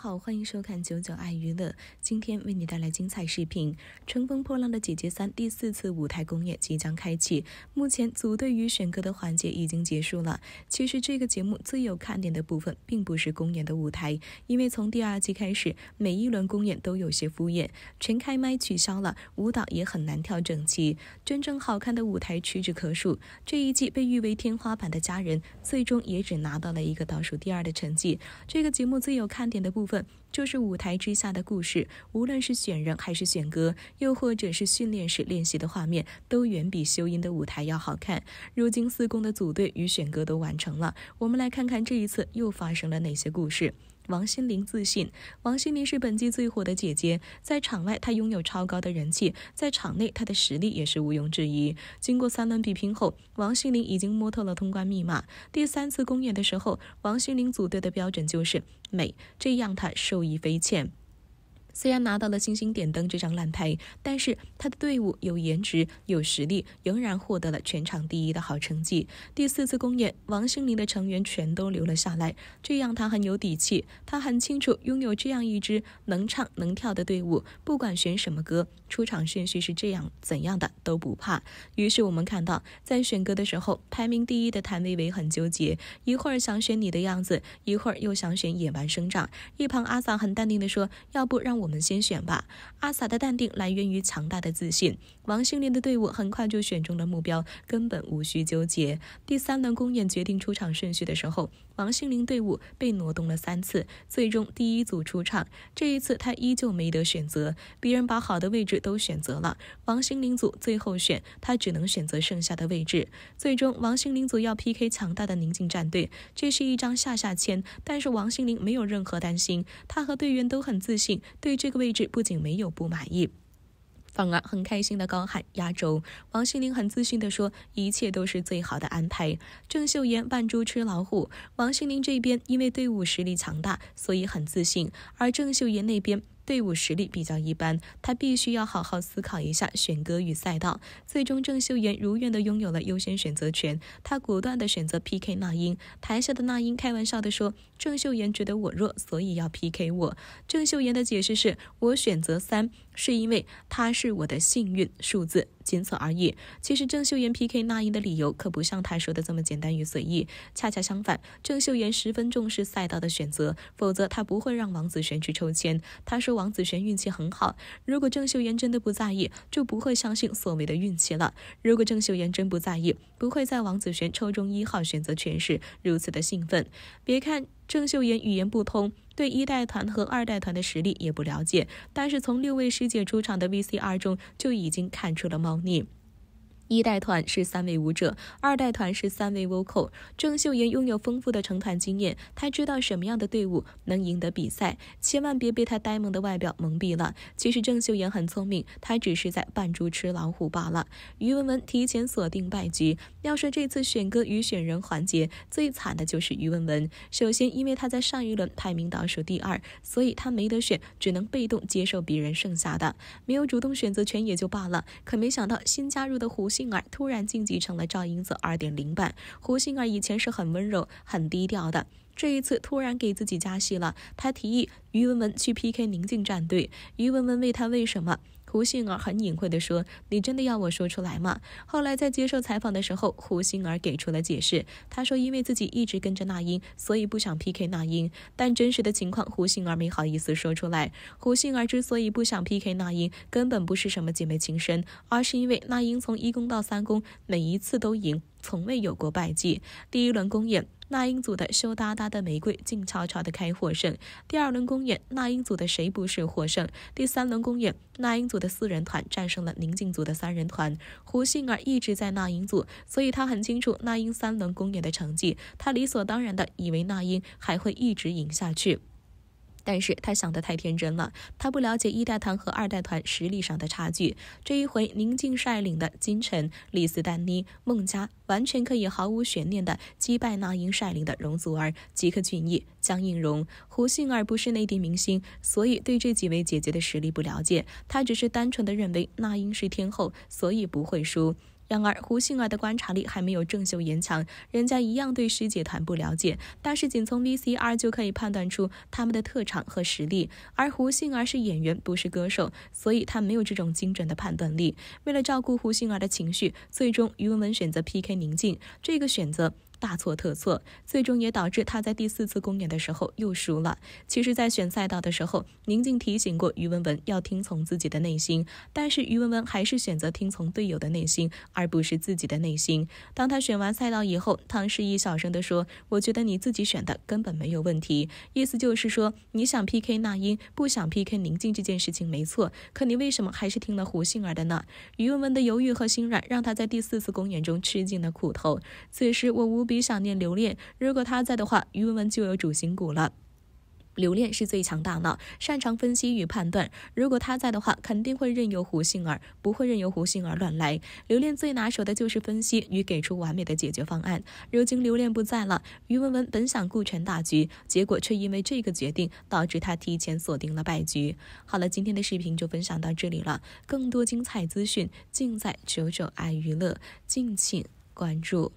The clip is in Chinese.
好，欢迎收看九九爱娱乐，今天为你带来精彩视频。乘风破浪的姐姐三第四次舞台公演即将开启，目前组队与选歌的环节已经结束了。其实这个节目最有看点的部分，并不是公演的舞台，因为从第二季开始，每一轮公演都有些敷衍，全开麦取消了，舞蹈也很难跳整齐，真正好看的舞台屈指可数。这一季被誉为天花板的家人，最终也只拿到了一个倒数第二的成绩。这个节目最有看点的部。份就是舞台之下的故事，无论是选人还是选歌，又或者是训练时练习的画面，都远比修音的舞台要好看。如今四公的组队与选歌都完成了，我们来看看这一次又发生了哪些故事。王心凌自信，王心凌是本季最火的姐姐。在场外，她拥有超高的人气；在场内，她的实力也是毋庸置疑。经过三轮比拼后，王心凌已经摸透了通关密码。第三次公演的时候，王心凌组队的标准就是美，这让她受益匪浅。虽然拿到了星星点灯这张烂牌，但是他的队伍有颜值有实力，仍然获得了全场第一的好成绩。第四次公演，王心凌的成员全都留了下来，这样他很有底气。他很清楚，拥有这样一支能唱能跳的队伍，不管选什么歌，出场顺序是这样怎样的都不怕。于是我们看到，在选歌的时候，排名第一的谭维维很纠结，一会儿想选你的样子，一会儿又想选野蛮生长。一旁阿 sa 很淡定地说：“要不让我。”我们先选吧。阿萨的淡定来源于强大的自信。王心凌的队伍很快就选中了目标，根本无需纠结。第三轮公演决定出场顺序的时候，王心凌队伍被挪动了三次，最终第一组出场。这一次他依旧没得选择，别人把好的位置都选择了。王心凌组最后选，他只能选择剩下的位置。最终，王心凌组要 PK 强大的宁静战队，这是一张下下签，但是王心凌没有任何担心，他和队员都很自信。对。这个位置不仅没有不满意，反而很开心的高喊压轴。王心凌很自信的说：“一切都是最好的安排。”郑秀妍扮猪吃老虎，王心凌这边因为队伍实力强大，所以很自信，而郑秀妍那边。队伍实力比较一般，他必须要好好思考一下选歌与赛道。最终，郑秀妍如愿的拥有了优先选择权，她果断的选择 PK 那英。台下的那英开玩笑的说：“郑秀妍觉得我弱，所以要 PK 我。”郑秀妍的解释是：“我选择三，是因为它是我的幸运数字。”仅此而已。其实郑秀妍 PK 那英的理由可不像她说的这么简单与随意。恰恰相反，郑秀妍十分重视赛道的选择，否则她不会让王子璇去抽签。她说王子璇运气很好。如果郑秀妍真的不在意，就不会相信所谓的运气了。如果郑秀妍真不在意，不会在王子璇抽中一号选择权时如此的兴奋。别看。郑秀妍语言不通，对一代团和二代团的实力也不了解，但是从六位师姐出场的 VCR 中就已经看出了猫腻。一代团是三位舞者，二代团是三位 vocal。郑秀妍拥有丰富的成团经验，她知道什么样的队伍能赢得比赛。千万别被她呆萌的外表蒙蔽了。其实郑秀妍很聪明，她只是在扮猪吃老虎罢了。于文文提前锁定败局。要说这次选歌与选人环节最惨的就是于文文。首先，因为她在上一轮排名倒数第二，所以她没得选，只能被动接受别人剩下的。没有主动选择权也就罢了，可没想到新加入的胡。杏儿突然晋级成了赵英子2.0版。胡杏儿以前是很温柔、很低调的。这一次突然给自己加戏了，他提议于文文去 P K 宁静战队。于文文问他为什么，胡杏儿很隐晦地说：“你真的要我说出来吗？”后来在接受采访的时候，胡杏儿给出了解释，她说因为自己一直跟着那英，所以不想 P K 那英。但真实的情况，胡杏儿没好意思说出来。胡杏儿之所以不想 P K 那英，根本不是什么姐妹情深，而是因为那英从一公到三公，每一次都赢，从未有过败绩。第一轮公演。那英组的羞答答的玫瑰静悄悄的开获胜，第二轮公演那英组的谁不是获胜？第三轮公演那英组的四人团战胜了宁静组的三人团。胡杏儿一直在那英组，所以她很清楚那英三轮公演的成绩，她理所当然的以为那英还会一直赢下去。但是他想的太天真了，他不了解一代团和二代团实力上的差距。这一回宁静率领的金晨、李斯丹妮、孟佳，完全可以毫无悬念的击败那英率领的容祖儿、吉克隽逸、江映蓉、胡杏儿。不是内地明星，所以对这几位姐姐的实力不了解。他只是单纯的认为那英是天后，所以不会输。然而，胡杏儿的观察力还没有郑秀妍强，人家一样对师姐团不了解。但是，仅从 VCR 就可以判断出他们的特长和实力。而胡杏儿是演员，不是歌手，所以她没有这种精准的判断力。为了照顾胡杏儿的情绪，最终于文文选择 PK 宁静。这个选择。大错特错，最终也导致他在第四次公演的时候又输了。其实，在选赛道的时候，宁静提醒过于文文要听从自己的内心，但是于文文还是选择听从队友的内心，而不是自己的内心。当他选完赛道以后，唐诗逸小声的说：“我觉得你自己选的根本没有问题，意思就是说你想 P K 那英，不想 P K 宁静这件事情没错，可你为什么还是听了胡杏儿的呢？”于文文的犹豫和心软，让他在第四次公演中吃尽了苦头。此时，我无。比想念留恋，如果他在的话，于文文就有主心骨了。留恋是最强大脑，擅长分析与判断。如果他在的话，肯定会任由胡杏儿，不会任由胡杏儿乱来。留恋最拿手的就是分析与给出完美的解决方案。如今留恋不在了，于文文本想顾全大局，结果却因为这个决定导致他提前锁定了败局。好了，今天的视频就分享到这里了，更多精彩资讯尽在九九爱娱乐，敬请关注。